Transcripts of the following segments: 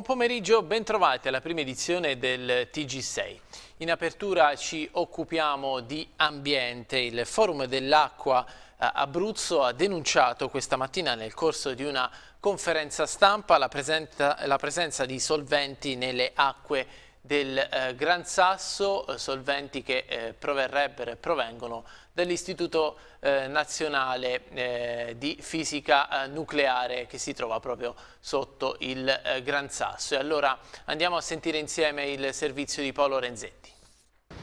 Buon pomeriggio, bentrovati alla prima edizione del TG6. In apertura ci occupiamo di ambiente. Il Forum dell'Acqua eh, Abruzzo ha denunciato questa mattina nel corso di una conferenza stampa la presenza, la presenza di solventi nelle acque del eh, Gran Sasso, eh, solventi che eh, proverrebbero e provengono dell'Istituto eh, Nazionale eh, di Fisica eh, Nucleare che si trova proprio sotto il eh, Gran Sasso. E allora andiamo a sentire insieme il servizio di Paolo Renzetti.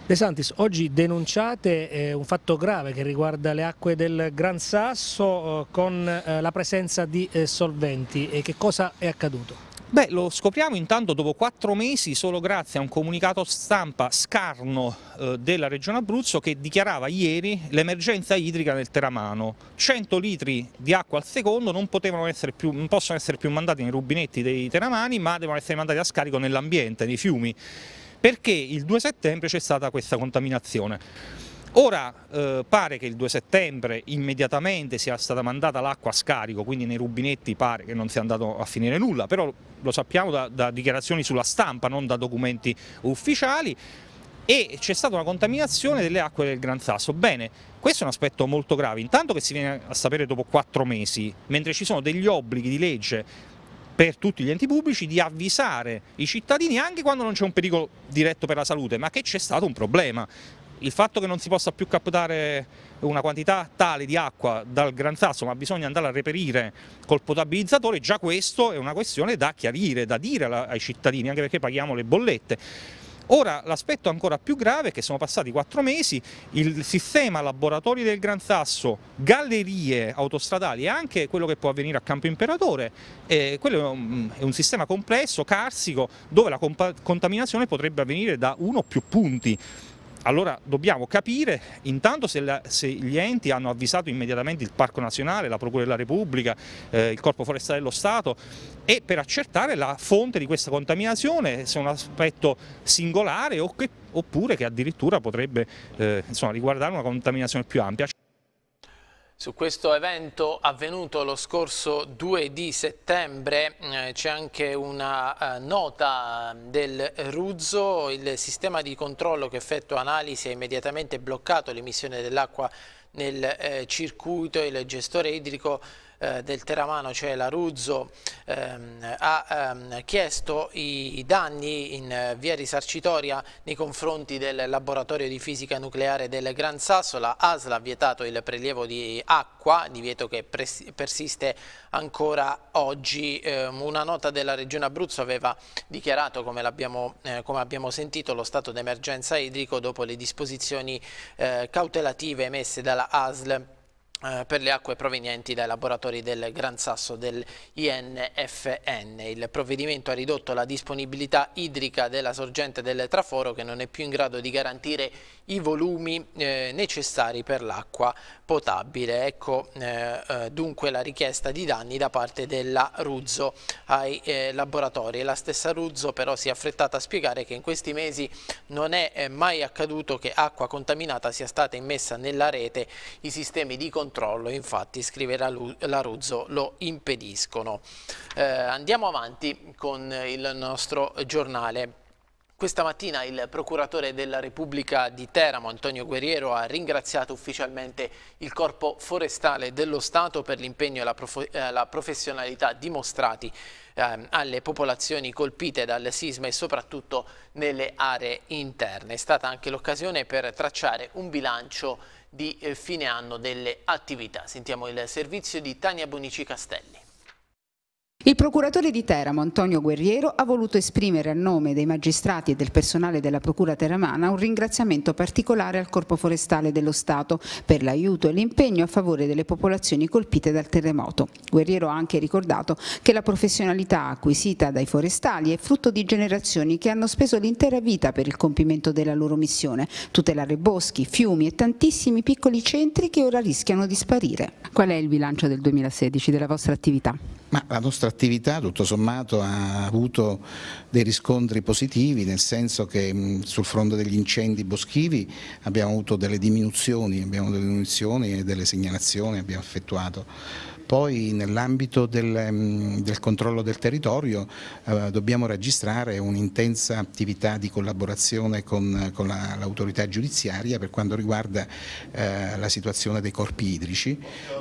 De Santis, oggi denunciate eh, un fatto grave che riguarda le acque del Gran Sasso eh, con eh, la presenza di eh, solventi. E che cosa è accaduto? Beh, lo scopriamo intanto dopo quattro mesi solo grazie a un comunicato stampa scarno eh, della Regione Abruzzo che dichiarava ieri l'emergenza idrica nel Teramano. 100 litri di acqua al secondo non, essere più, non possono essere più mandati nei rubinetti dei teramani ma devono essere mandati a scarico nell'ambiente, nei fiumi, perché il 2 settembre c'è stata questa contaminazione. Ora eh, pare che il 2 settembre immediatamente sia stata mandata l'acqua a scarico, quindi nei rubinetti pare che non sia andato a finire nulla, però lo sappiamo da, da dichiarazioni sulla stampa, non da documenti ufficiali e c'è stata una contaminazione delle acque del Gran Sasso. Bene, questo è un aspetto molto grave, intanto che si viene a sapere dopo quattro mesi, mentre ci sono degli obblighi di legge per tutti gli enti pubblici di avvisare i cittadini anche quando non c'è un pericolo diretto per la salute, ma che c'è stato un problema. Il fatto che non si possa più captare una quantità tale di acqua dal Gran Sasso, ma bisogna andare a reperire col potabilizzatore, già questo è una questione da chiarire, da dire ai cittadini, anche perché paghiamo le bollette. Ora l'aspetto ancora più grave è che sono passati quattro mesi, il sistema laboratori del Gran Sasso, gallerie autostradali e anche quello che può avvenire a Campo Imperatore, eh, quello è un, è un, sistema complesso, carsico, dove la contaminazione potrebbe avvenire da uno o più punti. Allora dobbiamo capire intanto se, la, se, gli enti hanno avvisato immediatamente il Parco Nazionale, la Procura della Repubblica, eh, il Corpo Forestale dello Stato e per accertare la fonte di questa contaminazione, se è un aspetto singolare che, oppure che addirittura potrebbe eh, insomma, riguardare una contaminazione più ampia. Su questo evento avvenuto lo scorso 2 di settembre eh, c'è anche una eh, nota mm, del Ruzzo, il sistema di controllo che effettua analisi ha immediatamente bloccato l'emissione dell'acqua nel eh, circuito, il gestore idrico eh, del Teramano, cioè l'Aruzzo, ehm, ha ehm, chiesto i, danni in eh, via risarcitoria nei confronti del laboratorio di fisica nucleare del Gran Sasso. La ASL ha vietato il prelievo di acqua, divieto che persiste ancora oggi. Ehm, una nota della Regione Abruzzo aveva dichiarato, come, abbiamo, eh, come abbiamo sentito, lo stato d'emergenza idrico dopo le disposizioni eh, cautelative emesse dalla ASL eh, per le acque provenienti dai laboratori del Gran Sasso del INFN. Il provvedimento ha ridotto la disponibilità idrica della sorgente del traforo che non è più in grado di garantire i volumi eh, necessari per l'acqua potabile. Ecco eh, eh, dunque la richiesta di danni da parte della Ruzzo ai eh, laboratori. La stessa Ruzzo però si è affrettata a spiegare che in questi mesi non è eh, mai accaduto che acqua contaminata sia stata immessa nella rete. I sistemi di controllo infatti, scrive la, la Ruzzo, lo impediscono. Eh, andiamo avanti con il nostro giornale. Questa mattina il procuratore della Repubblica di Teramo, Antonio Guerriero, ha ringraziato ufficialmente il Corpo Forestale dello Stato per l'impegno e la, prof eh, la, professionalità dimostrati eh, alle popolazioni colpite dal sisma e soprattutto nelle aree interne. È stata anche l'occasione per tracciare un bilancio di eh, fine anno delle attività. Sentiamo il servizio di Tania Bonici Castelli. Il procuratore di Teramo, Antonio Guerriero, ha voluto esprimere a nome dei magistrati e del personale della Procura teramana un ringraziamento particolare al Corpo Forestale dello Stato per l'aiuto e l'impegno a favore delle popolazioni colpite dal terremoto. Guerriero ha anche ricordato che la professionalità acquisita dai forestali è frutto di generazioni che hanno speso l'intera vita per il compimento della loro missione, tutelare boschi, fiumi e tantissimi piccoli centri che ora rischiano di sparire. Qual è il bilancio del 2016 della vostra attività? Ma la nostra l'attività tutto sommato ha avuto dei riscontri positivi, nel senso che mh, sul fronte degli incendi boschivi abbiamo avuto delle diminuzioni, abbiamo delle diminuzioni e delle segnalazioni abbiamo effettuato. Poi nell'ambito del, mm, del, controllo del territorio eh, dobbiamo registrare un'intensa attività di collaborazione con, con l'autorità la, giudiziaria per quanto riguarda eh, la situazione dei corpi idrici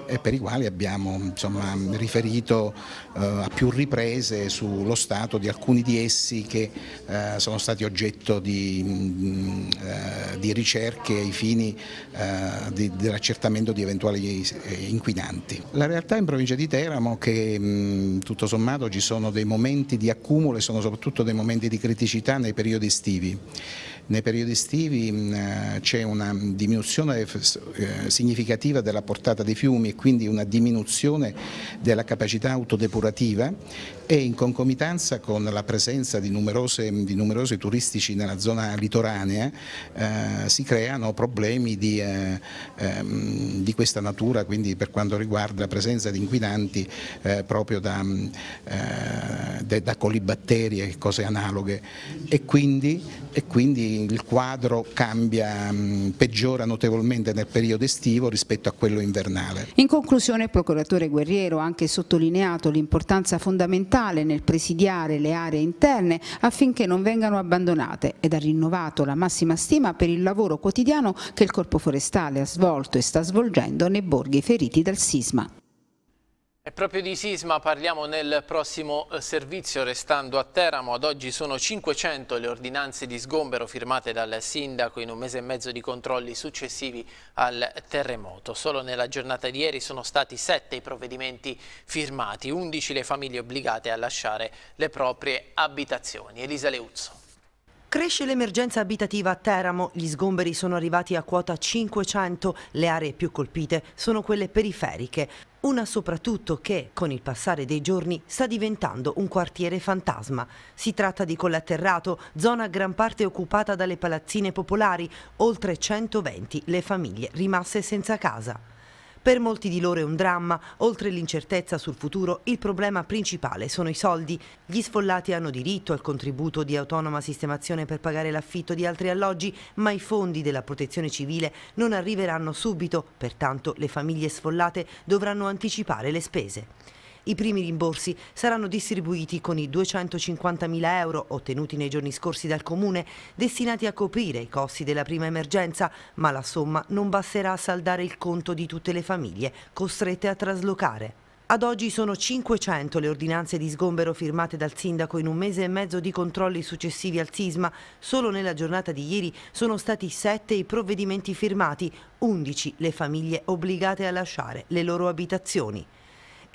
eh, per i quali abbiamo insomma, riferito eh, a più riprese sullo stato di alcuni di essi che eh, sono stati oggetto di, mm, eh, di ricerche ai fini dell'accertamento di eventuali inquinanti. La realtà è in provincia di Teramo che mh, tutto sommato ci sono dei momenti di accumulo e sono soprattutto dei momenti di criticità nei periodi estivi. Nei periodi estivi c'è una diminuzione eh, eh, significativa della portata dei fiumi e quindi una diminuzione della capacità autodepurativa e in concomitanza con la presenza di, numerose, di numerosi turistici nella zona litoranea eh, si creano problemi di, eh, ehm, di questa natura, quindi per quanto riguarda la presenza difesa di inquinanti eh, proprio da, mm, eh, da colibatterie e cose analoghe e quindi, e quindi il quadro cambia, mh, mm, peggiora notevolmente nel periodo estivo rispetto a quello invernale. In conclusione il procuratore Guerriero ha anche sottolineato l'importanza fondamentale nel presidiare le aree interne affinché non vengano abbandonate ed ha rinnovato la massima stima per il lavoro quotidiano che il Corpo Forestale ha svolto e sta svolgendo nei borghi feriti dal sisma. E proprio di sisma parliamo nel prossimo eh, servizio, restando a Teramo. Ad oggi sono 500 le ordinanze di sgombero firmate dal sindaco in un mese e mezzo di controlli successivi al terremoto. Solo nella giornata di ieri sono stati 7 i provvedimenti firmati, 11 le famiglie obbligate a lasciare le proprie abitazioni. Elisa Leuzzo. Cresce l'emergenza abitativa a Teramo, gli sgomberi sono arrivati a quota 500, le aree più colpite sono quelle periferiche. Una soprattutto che, con il passare dei giorni, sta diventando un quartiere fantasma. Si tratta di Collaterrato, zona gran parte occupata dalle palazzine popolari, oltre 120 le famiglie rimaste senza casa. Per molti di loro è un dramma, oltre l'incertezza sul futuro il problema principale sono i soldi. Gli sfollati hanno diritto al contributo di autonoma sistemazione per pagare l'affitto di altri alloggi, ma i fondi della protezione civile non arriveranno subito, pertanto le famiglie sfollate dovranno anticipare le spese. I primi rimborsi saranno distribuiti con i 250.000 euro ottenuti nei giorni scorsi dal Comune, destinati a coprire i costi della prima emergenza, ma la somma non basterà a saldare il conto di tutte le famiglie costrette a traslocare. Ad oggi sono 500 le ordinanze di sgombero firmate dal sindaco in un mese e mezzo di controlli successivi al sisma. Solo nella giornata di ieri sono stati 7 i provvedimenti firmati, 11 le famiglie obbligate a lasciare le loro abitazioni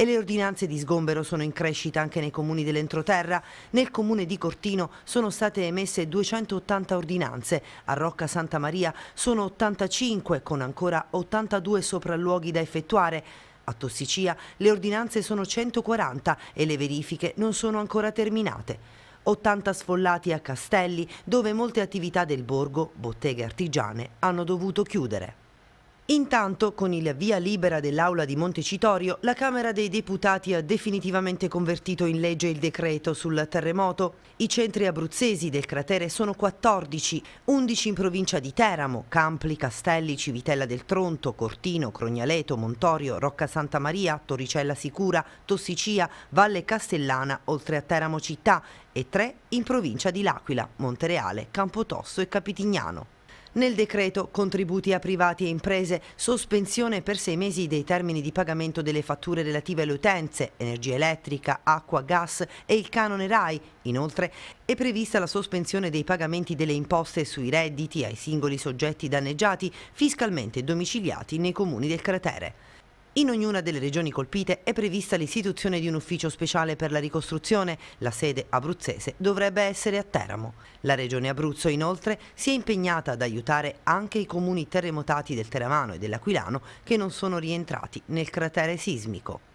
e le ordinanze di sgombero sono in crescita anche nei comuni dell'entroterra. Nel comune di Cortino sono state emesse 280 ordinanze, a Rocca Santa Maria sono 85 con ancora 82 sopralluoghi da effettuare. A Tossicia le ordinanze sono 140 e le verifiche non sono ancora terminate. 80 sfollati a Castelli, dove molte attività del borgo, botteghe artigiane, hanno dovuto chiudere. Intanto, con il via libera dell'Aula di Montecitorio, la Camera dei Deputati ha definitivamente convertito in legge il decreto sul terremoto. I centri abruzzesi del cratere sono 14, 11 in provincia di Teramo, Campli, Castelli, Civitella del Tronto, Cortino, Crognaleto, Montorio, Rocca Santa Maria, Torricella Sicura, Tossicia, Valle Castellana, oltre a Teramo città, e 3 in provincia di L'Aquila, Montereale, Campotosso e Capitignano. Nel decreto contributi a privati e imprese, sospensione per sei mesi dei termini di pagamento delle fatture relative alle utenze, energia elettrica, acqua, gas e il canone RAI. Inoltre è prevista la sospensione dei pagamenti delle imposte sui redditi ai singoli soggetti danneggiati fiscalmente domiciliati nei comuni del cratere. In ognuna delle regioni colpite è prevista l'istituzione di un ufficio speciale per la ricostruzione, la sede abruzzese dovrebbe essere a Teramo. La regione Abruzzo inoltre si è impegnata ad aiutare anche i comuni terremotati del Teramano e dell'Aquilano che non sono rientrati nel cratere sismico.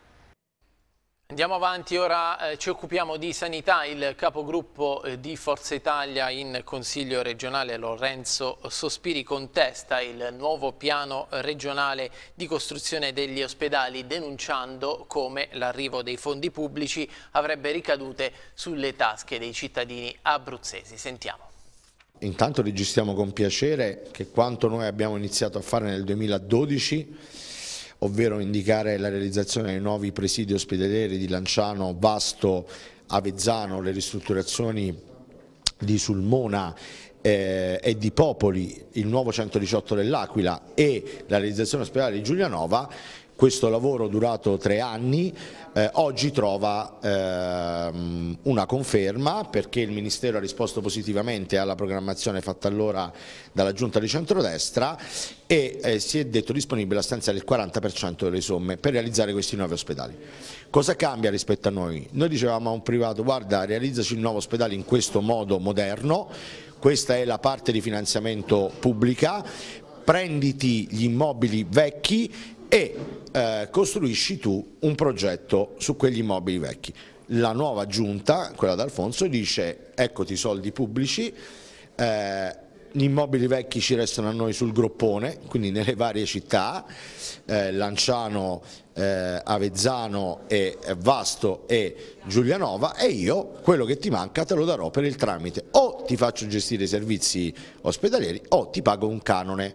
Andiamo avanti, ora eh, ci occupiamo di sanità. Il capogruppo eh, di Forza Italia in Consiglio regionale Lorenzo Sospiri contesta il nuovo piano regionale di costruzione degli ospedali denunciando come l'arrivo dei fondi pubblici avrebbe ricadute sulle tasche dei cittadini abruzzesi. Sentiamo. Intanto registriamo con piacere che quanto noi abbiamo iniziato a fare nel 2012 ovvero indicare la realizzazione dei nuovi presidi ospedalieri di Lanciano, Vasto, Avezzano, le ristrutturazioni di Sulmona eh, e di Popoli, il nuovo 118 dell'Aquila e la realizzazione ospedale di Giulianova, questo lavoro durato tre anni eh, oggi trova ehm, una conferma perché il Ministero ha risposto positivamente alla programmazione fatta allora dalla Giunta di Centrodestra e eh, si è detto disponibile a stanziare il 40% delle somme per realizzare questi nuovi ospedali. Cosa cambia rispetto a noi? Noi dicevamo a un privato guarda realizzaci il nuovo ospedale in questo modo moderno, questa è la parte di finanziamento pubblica, prenditi gli immobili vecchi e eh, costruisci tu un progetto su quegli immobili vecchi. La nuova giunta, quella d'Alfonso, dice eccoti i soldi pubblici, eh, gli immobili vecchi ci restano a noi sul groppone, quindi nelle varie città, eh, Lanciano, eh, Avezzano, e Vasto e Giulianova e io quello che ti manca te lo darò per il tramite, o ti faccio gestire i servizi ospedalieri o ti pago un canone.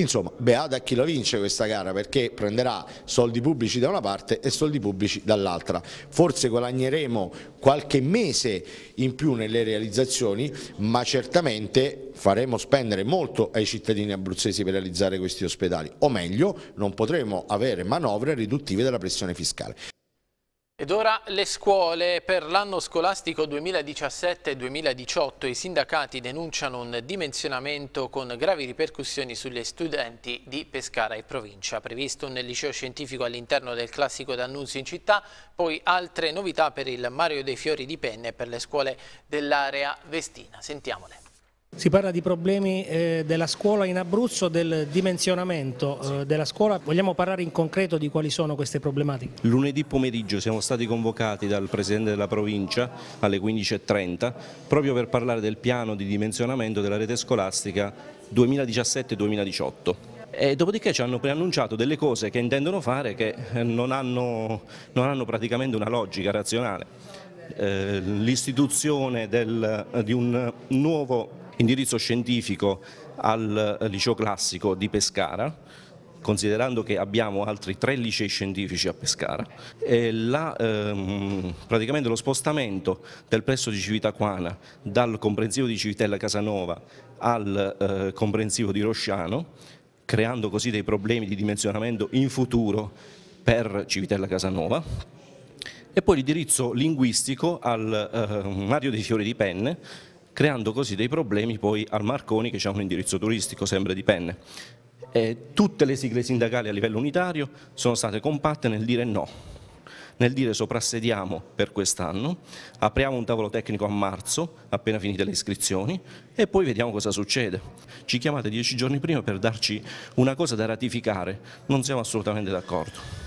Insomma, beata chi la vince questa gara perché prenderà soldi pubblici da una parte e soldi pubblici dall'altra. Forse guadagneremo qualche mese in più nelle realizzazioni, ma certamente faremo spendere molto ai cittadini abruzzesi per realizzare questi ospedali, o meglio, non potremo avere manovre riduttive della pressione fiscale. Ed ora le scuole. Per l'anno scolastico 2017-2018 i sindacati denunciano un dimensionamento con gravi ripercussioni sugli studenti di Pescara e provincia. Previsto un liceo scientifico all'interno del classico D'Annunzio in città, poi altre novità per il Mario dei Fiori di Penne e per le scuole dell'area Vestina. Sentiamole. Si parla di problemi eh, della scuola in Abruzzo, del dimensionamento eh, della scuola. Vogliamo parlare in concreto di quali sono queste problematiche? Lunedì pomeriggio siamo stati convocati dal Presidente della Provincia alle 15.30 proprio per parlare del piano di dimensionamento della rete scolastica 2017-2018. E dopodiché ci hanno preannunciato delle cose che intendono fare che eh, non hanno, non hanno praticamente una logica razionale. Eh, L'istituzione di un nuovo indirizzo scientifico al eh, liceo classico di Pescara considerando che abbiamo altri tre licei scientifici a Pescara, la, ehm, praticamente lo spostamento del presso di Civitaquana dal comprensivo di Civitella Casanova al eh, comprensivo di Rosciano, creando così dei problemi di dimensionamento in futuro per Civitella Casanova, e poi l'indirizzo linguistico al eh, Mario dei Fiori di Penne, creando così dei problemi poi al Marconi che ha un indirizzo turistico sempre di penne. E tutte le sigle sindacali a livello unitario sono state compatte nel dire no, nel dire soprassediamo per quest'anno, apriamo un tavolo tecnico a marzo, appena finite le iscrizioni, e poi vediamo cosa succede. Ci chiamate dieci giorni prima per darci una cosa da ratificare, non siamo assolutamente d'accordo.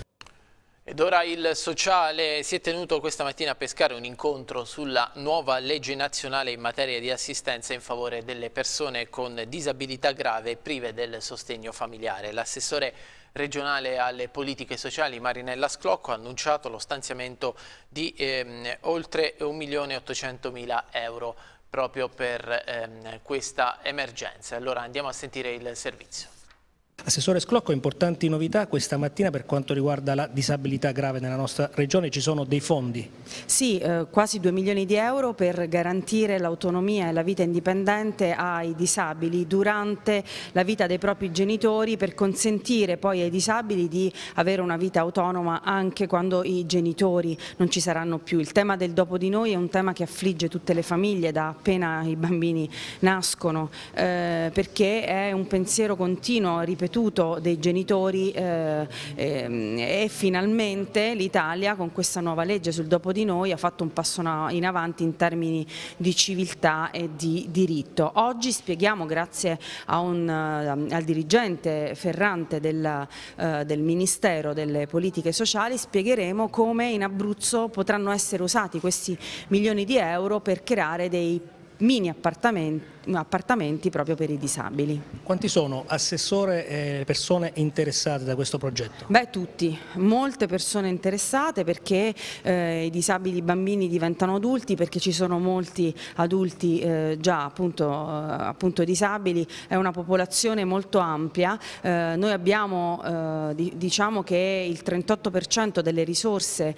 Ed ora il sociale si è tenuto questa mattina a pescare un incontro sulla nuova legge nazionale in materia di assistenza in favore delle persone con disabilità grave e prive del sostegno familiare. L'assessore regionale alle politiche sociali Marinella Sclocco ha annunciato lo stanziamento di ehm, oltre 1.800.000 euro proprio per ehm, questa emergenza. Allora andiamo a sentire il servizio. Assessore Sclocco, importanti novità questa mattina per quanto riguarda la disabilità grave nella nostra regione, ci sono dei fondi? Sì, eh, quasi 2 milioni di euro per garantire l'autonomia e la vita indipendente ai disabili durante la vita dei propri genitori per consentire poi ai disabili di avere una vita autonoma anche quando i genitori non ci saranno più. Il tema del dopo di noi è un tema che affligge tutte le famiglie da appena i bambini nascono eh, perché è un pensiero continuo, ripetuto ripetuto dei genitori eh, eh, e finalmente l'Italia con questa nuova legge sul dopo di noi ha fatto un passo in avanti in termini di civiltà e di diritto. Oggi spieghiamo grazie un, eh, al dirigente Ferrante del, eh, del Ministero delle Politiche Sociali spiegheremo come in Abruzzo potranno essere usati questi milioni di euro per creare dei mini appartamenti appartamenti proprio per i disabili. Quanti sono, Assessore, eh, persone interessate da questo progetto? Beh, tutti, molte persone interessate perché eh, i disabili bambini diventano adulti, perché ci sono molti adulti eh, già appunto, eh, appunto, disabili, è una popolazione molto ampia, eh, noi abbiamo eh, di, diciamo che il 38% delle risorse,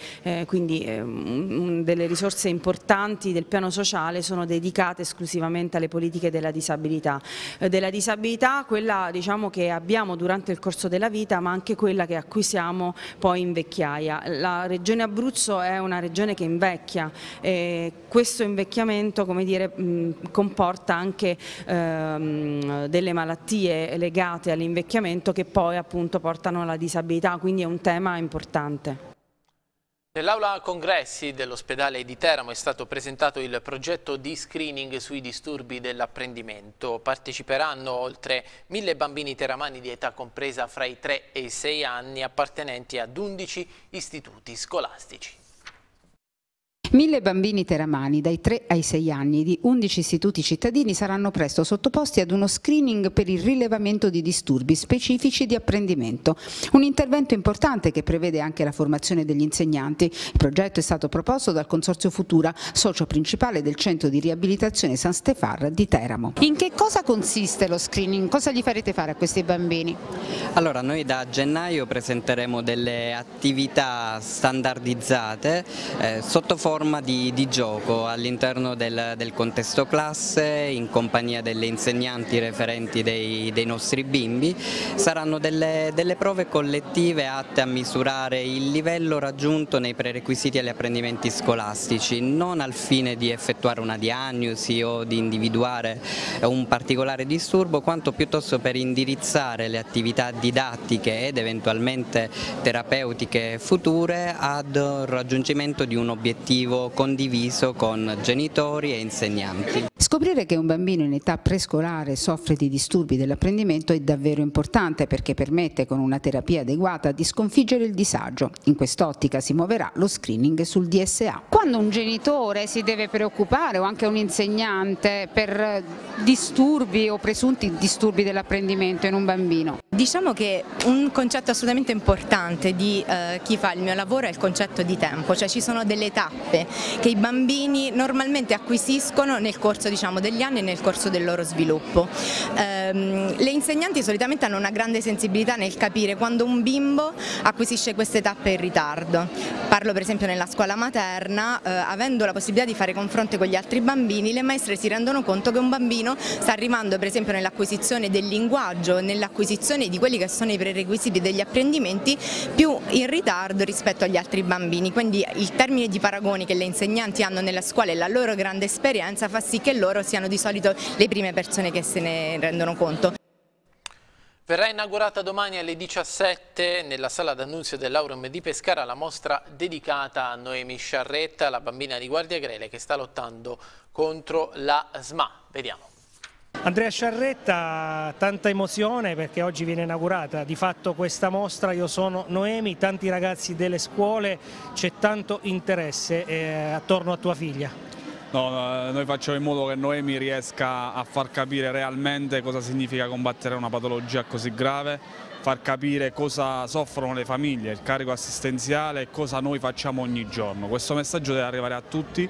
quindi delle risorse importanti del piano sociale sono dedicate esclusivamente alle politiche politiche della disabilità, eh, della disabilità quella diciamo, che abbiamo durante il corso della vita ma anche quella che acquisiamo poi in vecchiaia. La regione Abruzzo è una regione che invecchia e questo invecchiamento come dire, mm, comporta anche ehm, delle malattie legate all'invecchiamento che poi appunto portano alla disabilità, quindi è un tema importante. Nell'aula congressi dell'ospedale di Teramo è stato presentato il progetto di screening sui disturbi dell'apprendimento. Parteciperanno oltre mille bambini teramani di età compresa fra i 3 e i 6 anni appartenenti ad 11 istituti scolastici. Mille bambini teramani dai 3 ai 6 anni di 11 istituti cittadini saranno presto sottoposti ad uno screening per il rilevamento di disturbi specifici di apprendimento. Un intervento importante che prevede anche la formazione degli insegnanti. Il progetto è stato proposto dal Consorzio Futura, socio principale del centro di riabilitazione San Stefar di Teramo. In che cosa consiste lo screening? Cosa gli farete fare a questi bambini? Allora, noi da gennaio presenteremo delle attività standardizzate eh, sotto forma forma di, di gioco all'interno del, del, contesto classe in compagnia delle insegnanti referenti dei, dei nostri bimbi. Saranno delle, delle, prove collettive atte a misurare il livello raggiunto nei prerequisiti agli apprendimenti scolastici, non al fine di effettuare una diagnosi o di individuare un particolare disturbo, quanto piuttosto per indirizzare le attività didattiche ed eventualmente terapeutiche future ad raggiungimento di un obiettivo lavorativo condiviso con genitori e insegnanti. Scoprire che un bambino in età prescolare soffre di disturbi dell'apprendimento è davvero importante perché permette con una terapia adeguata di sconfiggere il disagio. In quest'ottica si muoverà lo screening sul DSA. Quando un genitore si deve preoccupare o anche un insegnante per disturbi o presunti disturbi dell'apprendimento in un bambino? Diciamo che un concetto assolutamente importante di eh, chi fa il mio lavoro è il concetto di tempo, cioè ci sono delle tappe che, i bambini normalmente acquisiscono nel corso diciamo, degli anni e nel corso del loro sviluppo. Ehm, le insegnanti solitamente hanno una grande sensibilità nel capire quando un bimbo acquisisce queste tappe in ritardo. Parlo per esempio nella scuola materna, eh, avendo la possibilità di fare confronti con gli altri bambini, le maestre si rendono conto che un bambino sta arrivando per esempio nell'acquisizione del linguaggio, nell'acquisizione di quelli che sono i prerequisiti degli apprendimenti più in ritardo rispetto agli altri bambini. Quindi il termine di paragone che che le insegnanti hanno nella scuola e la loro grande esperienza fa sì che loro siano di solito le prime persone che se ne rendono conto. Verrà inaugurata domani alle 17 nella sala d'annunzio dell'Aurum di Pescara la mostra dedicata a Noemi Sciarretta, la bambina di Guardia Grele che sta lottando contro la SMA. Vediamo. Andrea Sciarretta, tanta emozione perché oggi viene inaugurata di fatto questa mostra, io sono Noemi, tanti ragazzi delle scuole, c'è tanto interesse eh, attorno a tua figlia. No, noi facciamo in modo che Noemi riesca a far capire realmente cosa significa combattere una patologia così grave, far capire cosa soffrono le famiglie, il carico assistenziale e cosa noi facciamo ogni giorno. Questo messaggio deve arrivare a tutti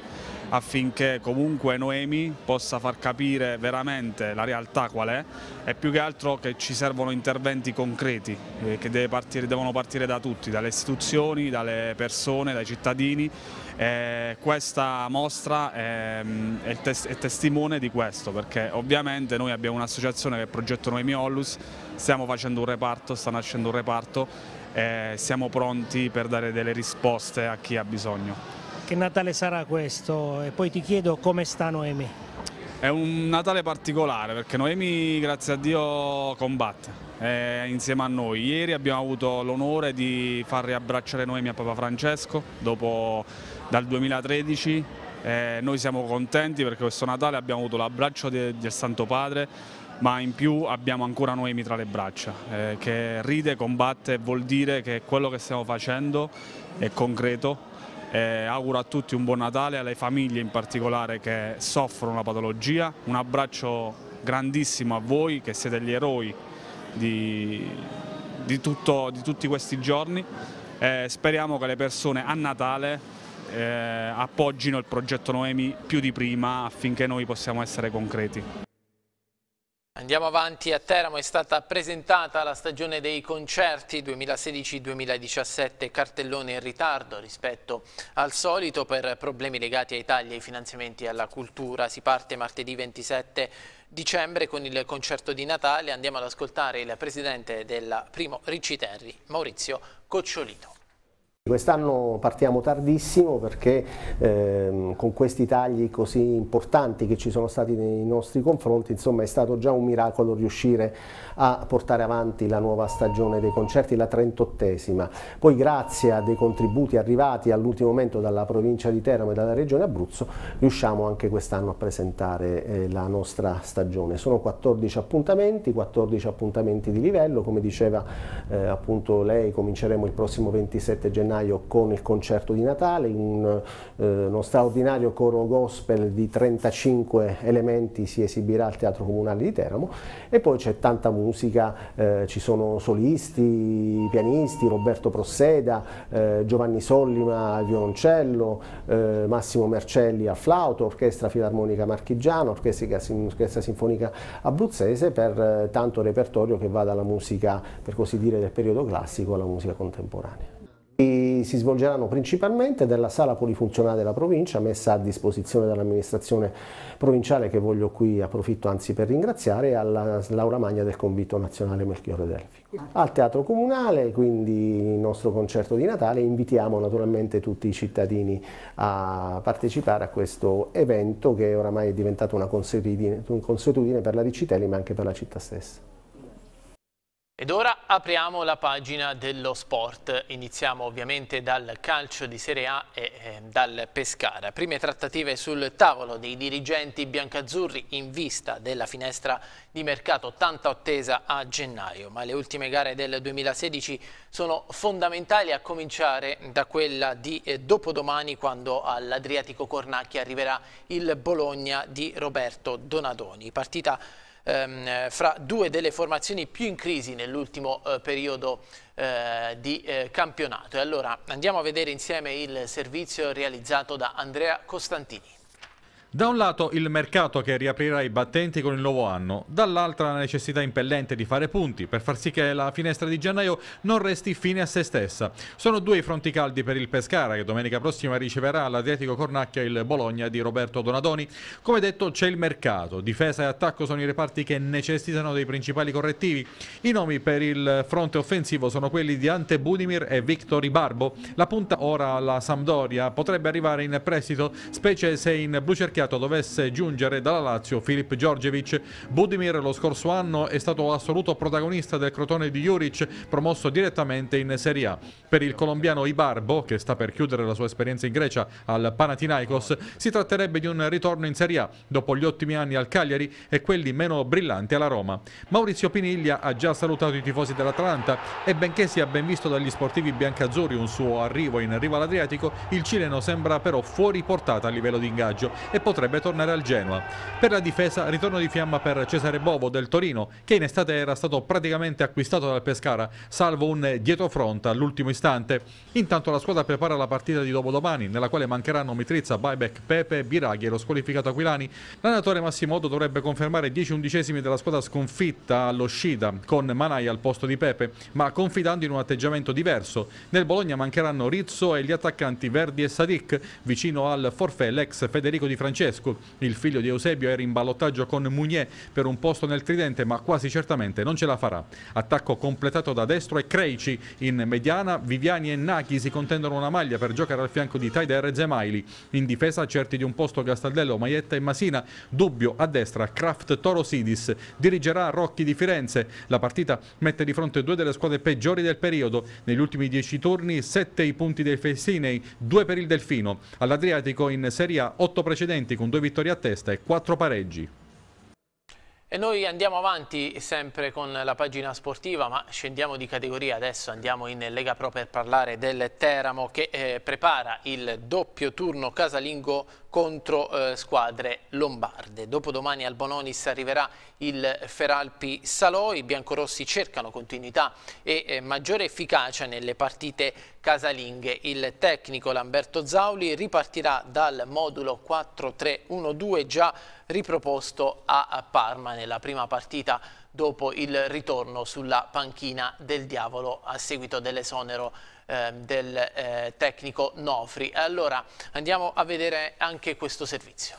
affinché comunque Noemi possa far capire veramente la realtà qual è e più che altro che ci servono interventi concreti eh, che partire, devono partire da tutti, dalle istituzioni, dalle persone, dai cittadini. Eh, questa mostra è, mm, è, tes è testimone di questo perché ovviamente noi abbiamo un'associazione che è il progetto Noemi Ollus, stiamo facendo un reparto, sta nascendo un reparto e eh, siamo pronti per dare delle risposte a chi ha bisogno che Natale sarà questo e poi ti chiedo come sta Noemi. È un Natale particolare perché Noemi grazie a Dio combatte eh, insieme a noi. Ieri abbiamo avuto l'onore di far riabbracciare Noemi a Papa Francesco dopo, dal 2013. Eh, noi siamo contenti perché questo Natale abbiamo avuto l'abbraccio de, del Santo Padre ma in più abbiamo ancora Noemi tra le braccia eh, che ride, combatte, vuol dire che quello che stiamo facendo è concreto eh, auguro a tutti un buon Natale, alle famiglie in particolare che soffrono la patologia. Un abbraccio grandissimo a voi che siete gli eroi di, di, tutto, di tutti questi giorni. Eh, speriamo che le persone a Natale eh, appoggino il progetto Noemi più di prima affinché noi possiamo essere concreti. Andiamo avanti, a Teramo è stata presentata la stagione dei concerti 2016-2017, cartellone in ritardo rispetto al solito per problemi legati ai tagli e ai finanziamenti alla cultura. Si parte martedì 27 dicembre con il concerto di Natale, andiamo ad ascoltare il presidente della Primo Ricci Terri, Maurizio Cocciolino. Quest'anno partiamo tardissimo perché ehm, con questi tagli così importanti che ci sono stati nei nostri confronti insomma è stato già un miracolo riuscire a portare avanti la nuova stagione dei concerti, la 38esima. Poi grazie a dei contributi arrivati all'ultimo momento dalla provincia di Teramo e dalla regione Abruzzo riusciamo anche quest'anno a presentare eh, la nostra stagione. Sono 14 appuntamenti, 14 appuntamenti di livello, come diceva eh, appunto lei cominceremo il prossimo 27 gennaio gennaio con il concerto di Natale, un, eh, uno straordinario coro gospel di 35 elementi si esibirà al Teatro Comunale di Teramo e poi c'è tanta musica, eh, ci sono solisti, pianisti, Roberto Prosseda, eh, Giovanni Sollima al violoncello, eh, Massimo Mercelli al flauto, Orchestra Filarmonica Marchigiana, Orchestra, Orchestra Sinfonica Abruzzese per eh, tanto repertorio che va dalla musica per così dire del periodo classico alla musica contemporanea si svolgeranno principalmente nella sala polifunzionale della provincia messa a disposizione dall'amministrazione provinciale che voglio qui approfitto anzi per ringraziare alla Laura Magna del Convito Nazionale Melchiorre Delfi. Al Teatro Comunale quindi il nostro concerto di Natale invitiamo naturalmente tutti i cittadini a partecipare a questo evento che oramai è diventato una consuetudine, per la Ricitelli ma anche per la città stessa. Ed ora apriamo la pagina dello sport. Iniziamo ovviamente dal calcio di Serie A e eh, dal Pescara. Prime trattative sul tavolo dei dirigenti biancazzurri in vista della finestra di mercato tanto attesa a gennaio, ma le ultime gare del 2016 sono fondamentali a cominciare da quella di eh, dopodomani quando all'Adriatico Cornacchi arriverà il Bologna di Roberto Donadoni. Partita ehm, fra due delle formazioni più in crisi nell'ultimo eh, periodo eh, di eh, campionato. E allora andiamo a vedere insieme il servizio realizzato da Andrea Costantini. Da un lato il mercato che riaprirà i battenti con il nuovo anno, dall'altra la necessità impellente di fare punti per far sì che la finestra di gennaio non resti fine a se stessa. Sono due i fronti caldi per il Pescara che domenica prossima riceverà all'Adriatico Cornacchia il Bologna di Roberto Donadoni. Come detto c'è il mercato, difesa e attacco sono i reparti che necessitano dei principali correttivi. I nomi per il fronte offensivo sono quelli di Ante Budimir e Victor Barbo. La punta ora alla Sampdoria potrebbe arrivare in prestito, specie se in blu cerchiato mercato dovesse giungere dalla Lazio Filip Djordjevic. Budimir lo scorso anno è stato assoluto protagonista del Crotone di Juric, promosso direttamente in Serie A. Per il colombiano Ibarbo, che sta per chiudere la sua esperienza in Grecia al Panathinaikos, si tratterebbe di un ritorno in Serie A dopo gli ottimi anni al Cagliari e quelli meno brillanti alla Roma. Maurizio Piniglia ha già salutato i tifosi dell'Atalanta e benché sia ben visto dagli sportivi biancazzurri un suo arrivo in riva all'Adriatico, il cileno sembra però fuori portata a livello di ingaggio e potrebbe potrebbe tornare al Genoa. Per la difesa ritorno di fiamma per Cesare Bovo del Torino che in estate era stato praticamente acquistato dal Pescara salvo un dietrofront all'ultimo istante. Intanto la squadra prepara la partita di dopodomani nella quale mancheranno Mitrizza, Buyback, Pepe, Biraghi e lo squalificato Aquilani. L'allenatore Massimo Otto dovrebbe confermare 10 undicesimi della squadra sconfitta all'Oscida con Manai al posto di Pepe ma confidando in un atteggiamento diverso. Nel Bologna mancheranno Rizzo e gli attaccanti Verdi e Sadic, vicino al forfè l'ex Federico Di Francesco Francesco, il figlio di Eusebio, era in ballottaggio con Mounier per un posto nel tridente, ma quasi certamente non ce la farà. Attacco completato da destro e Creici in mediana, Viviani e Nachi si contendono una maglia per giocare al fianco di Taider e Zemaili. In difesa certi di un posto Gastaldello, Maietta e Masina, dubbio a destra Kraft Toro Sidis. dirigerà Rocchi di Firenze. La partita mette di fronte due delle squadre peggiori del periodo. Negli ultimi dieci turni sette i punti dei Fessinei, due per il Delfino. All'Adriatico in Serie A otto precedenti precedenti con due vittorie a testa e quattro pareggi. E noi andiamo avanti sempre con la pagina sportiva, ma scendiamo di categoria adesso, andiamo in Lega Pro per parlare del Teramo che eh, prepara il doppio turno casalingo contro eh, squadre lombarde. Dopodomani al Bononis arriverà il Feralpi Salò, i biancorossi cercano continuità e eh, maggiore efficacia nelle partite casalinghe. Il tecnico Lamberto Zauli ripartirà dal modulo 4-3-1-2 già riproposto a Parma nella prima partita dopo il ritorno sulla panchina del diavolo a seguito dell'esonero eh, del eh, tecnico Nofri. Allora andiamo a vedere anche questo servizio.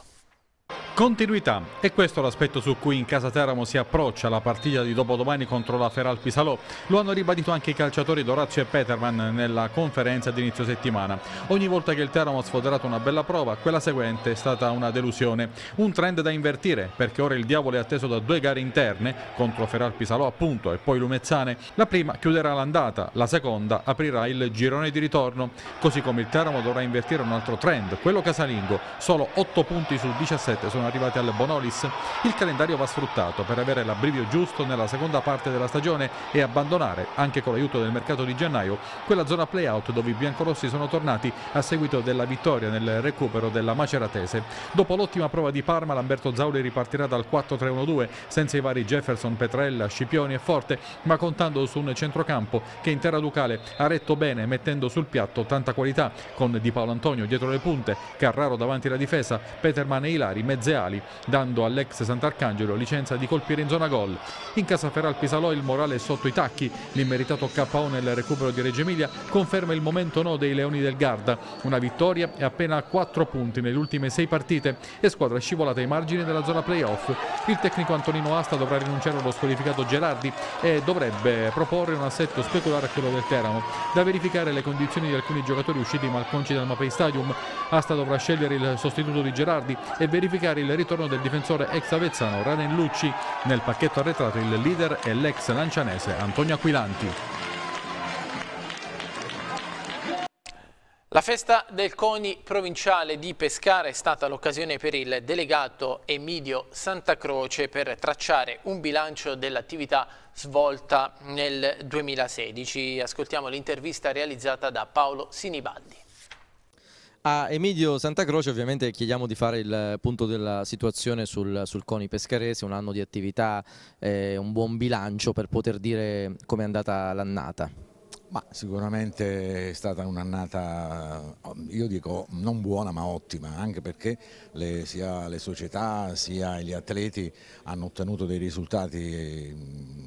Continuità, e questo è l'aspetto su cui in casa Teramo si approccia la partita di dopodomani contro la Feral Pisalò. Lo hanno ribadito anche i calciatori Dorazio e Peterman nella conferenza di inizio settimana. Ogni volta che il Teramo ha sfoderato una bella prova, quella seguente è stata una delusione. Un trend da invertire, perché ora il diavolo è atteso da due gare interne, contro Feral Pisalò appunto e poi Lumezzane. La prima chiuderà l'andata, la seconda aprirà il girone di ritorno. Così come il Teramo dovrà invertire un altro trend, quello casalingo, solo 8 punti su 17 7 sono arrivati al Bonolis, il calendario va sfruttato per avere l'abbrivio giusto nella seconda parte della stagione e abbandonare, anche con l'aiuto del mercato di gennaio, quella zona playout dove i biancorossi sono tornati a seguito della vittoria nel recupero della Maceratese. Dopo l'ottima prova di Parma, Lamberto Zauli ripartirà dal 4-3-1-2 senza i vari Jefferson, Petrella, Scipioni e Forte, ma contando su un centrocampo che in terra ducale ha retto bene mettendo sul piatto tanta qualità, con Di Paolo Antonio dietro le punte, Carraro davanti la difesa, Peterman e Ilari mezze ali, dando all'ex Sant'Arcangelo licenza di colpire in zona gol. In casa Feral Pisalò il morale è sotto i tacchi, l'immeritato KO nel recupero di Reggio Emilia conferma il momento no dei Leoni del Garda, una vittoria e appena 4 punti nelle ultime 6 partite e squadra scivolata ai margini della zona playoff. Il tecnico Antonino Asta dovrà rinunciare allo squalificato Gerardi e dovrebbe proporre un assetto speculare a quello del Teramo. Da verificare le condizioni di alcuni giocatori usciti malconci dal Mapei Stadium, Asta dovrà scegliere il sostituto di Gerardi e verificare certificare il ritorno del difensore ex avezzano Raden Lucci. Nel pacchetto arretrato il leader è l'ex lancianese Antonio Aquilanti. La festa del CONI provinciale di Pescara è stata l'occasione per il delegato Emidio Santacroce per tracciare un bilancio dell'attività svolta nel 2016. Ascoltiamo l'intervista realizzata da Paolo Sinibaldi. A Emilio Santacroce ovviamente chiediamo di fare il eh, punto della situazione sul, sul Coni Pescarese, un anno di attività, eh, un buon bilancio per poter dire come è andata l'annata. Ma sicuramente è stata un'annata, io dico non buona ma ottima, anche perché le, sia le società sia gli atleti hanno ottenuto dei risultati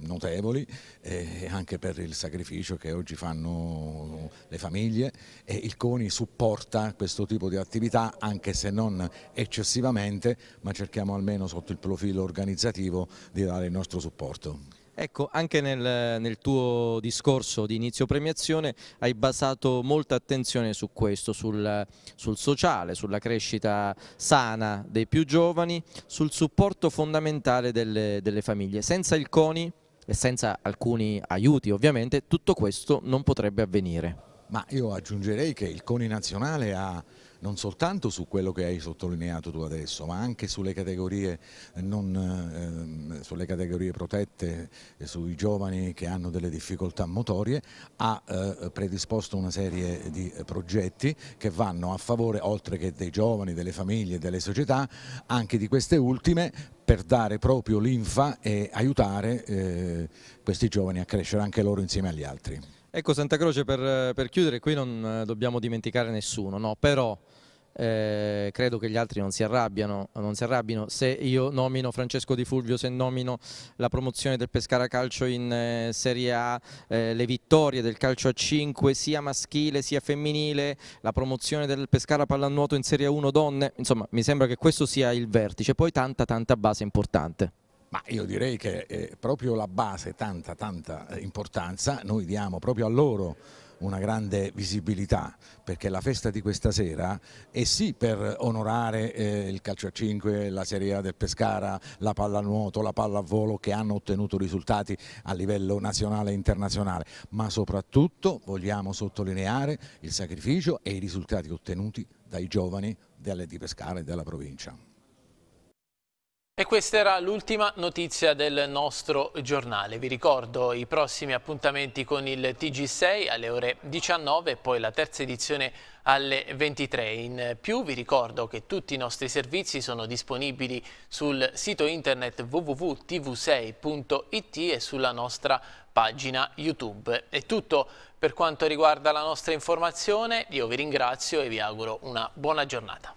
notevoli eh, anche per il sacrificio che oggi fanno le famiglie e il CONI supporta questo tipo di attività anche se non eccessivamente ma cerchiamo almeno sotto il profilo organizzativo di dare il nostro supporto. Ecco, anche nel, nel tuo discorso di inizio premiazione hai basato molta attenzione su questo, sul, sul sociale, sulla crescita sana dei più giovani, sul supporto fondamentale delle, delle famiglie. Senza il CONI e senza alcuni aiuti ovviamente tutto questo non potrebbe avvenire. Ma io aggiungerei che il CONI nazionale ha non soltanto su quello che hai sottolineato tu adesso, ma anche sulle categorie, non, eh, sulle categorie protette, eh, sui giovani che hanno delle difficoltà motorie, ha eh, predisposto una serie di progetti che vanno a favore, oltre che dei giovani, delle famiglie, delle società, anche di queste ultime per dare proprio l'infa e aiutare eh, questi giovani a crescere anche loro insieme agli altri. Ecco Santa Croce per, per chiudere, qui non eh, dobbiamo dimenticare nessuno, no? però eh, credo che gli altri non si, non si, arrabbiano se io nomino Francesco Di Fulvio, se nomino la promozione del Pescara Calcio in eh, Serie A, eh, le vittorie del calcio a 5 sia maschile sia femminile, la promozione del Pescara Pallanuoto in Serie 1 donne, insomma mi sembra che questo sia il vertice, poi tanta tanta base importante. Ma io direi che eh, proprio la base, tanta, tanta eh, importanza, noi diamo proprio a loro una grande visibilità perché la festa di questa sera è sì per onorare eh, il calcio a 5, la Serie A del Pescara, la pallanuoto, la palla a volo che hanno ottenuto risultati a livello nazionale e internazionale, ma soprattutto vogliamo sottolineare il sacrificio e i risultati ottenuti dai giovani di Pescara e della provincia. E questa era l'ultima notizia del nostro giornale. Vi ricordo i prossimi appuntamenti con il TG6 alle ore 19 e poi la terza edizione alle 23. In più vi ricordo che tutti i nostri servizi sono disponibili sul sito internet www.tv6.it e sulla nostra pagina YouTube. È tutto per quanto riguarda la nostra informazione. Io vi ringrazio e vi auguro una buona giornata.